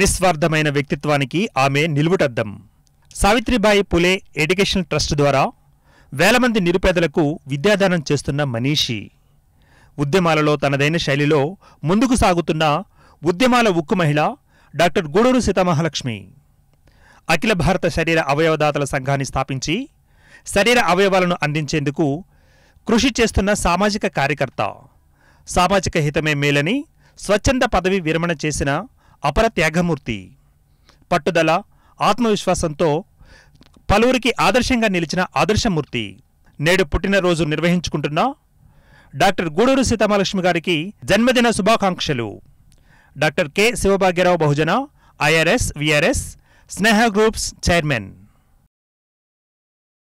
నిస్వార్థమైన వ్యక్తిత్వానికి ఆమె నిలువుటద్దం సావిత్రిబాయి పులే ఎడ్యుకేషన్ ట్రస్ట్ ద్వారా వేల మంది నిరుపేదలకు విద్యాదానం చేస్తున్న మనీషి ఉద్యమాలలో తనదైన శైలిలో ముందుకు సాగుతున్న ఉద్యమాల ఉక్కు మహిళ డాక్టర్ గూడూరు సీతామహాలక్ష్మి అఖిల భారత శరీర అవయవదాతల సంఘాన్ని స్థాపించి శరీర అవయవాలను అందించేందుకు కృషి చేస్తున్న సామాజిక కార్యకర్త సామాజిక హితమే మేలని స్వచ్ఛంద పదవి విరమణ చేసిన అపర త్యాగమూర్తి పట్టుదల ఆత్మవిశ్వాసంతో పలువురికి ఆదర్శంగా నిలిచిన ఆదర్శమూర్తి నేడు పుట్టినరోజు నిర్వహించుకుంటున్న డాక్టర్ గూడూరు సీతామహాలక్ష్మి గారికి జన్మదిన శుభాకాంక్షలు doctor K Shiva Bhagya Rao Bahujan IRS VRS Sneha groups chairman